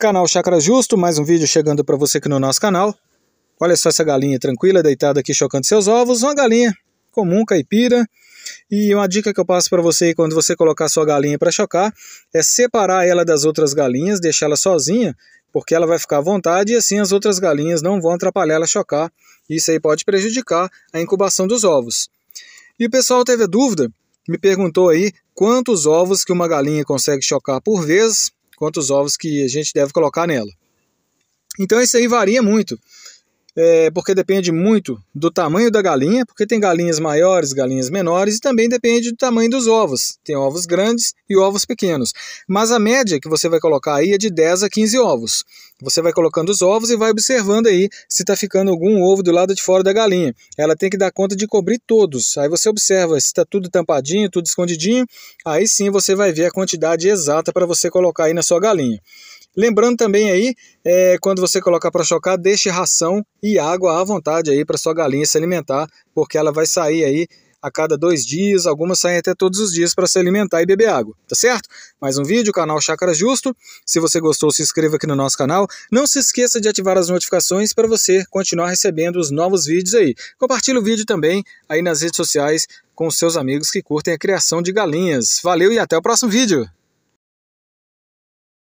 Canal Chakra Justo, mais um vídeo chegando para você aqui no nosso canal. Olha só essa galinha tranquila, deitada aqui, chocando seus ovos. Uma galinha comum, caipira. E uma dica que eu passo para você quando você colocar sua galinha para chocar é separar ela das outras galinhas, deixá-la sozinha, porque ela vai ficar à vontade e assim as outras galinhas não vão atrapalhar ela chocar. Isso aí pode prejudicar a incubação dos ovos. E o pessoal teve dúvida, me perguntou aí quantos ovos que uma galinha consegue chocar por vez quantos ovos que a gente deve colocar nela. Então isso aí varia muito é, porque depende muito do tamanho da galinha, porque tem galinhas maiores, galinhas menores, e também depende do tamanho dos ovos. Tem ovos grandes e ovos pequenos. Mas a média que você vai colocar aí é de 10 a 15 ovos. Você vai colocando os ovos e vai observando aí se está ficando algum ovo do lado de fora da galinha. Ela tem que dar conta de cobrir todos. Aí você observa se está tudo tampadinho, tudo escondidinho. Aí sim você vai ver a quantidade exata para você colocar aí na sua galinha. Lembrando também aí, é, quando você colocar para chocar, deixe ração e água à vontade aí para sua galinha se alimentar, porque ela vai sair aí a cada dois dias, algumas saem até todos os dias para se alimentar e beber água, tá certo? Mais um vídeo, canal Chácara Justo. Se você gostou, se inscreva aqui no nosso canal. Não se esqueça de ativar as notificações para você continuar recebendo os novos vídeos aí. Compartilhe o vídeo também aí nas redes sociais com seus amigos que curtem a criação de galinhas. Valeu e até o próximo vídeo!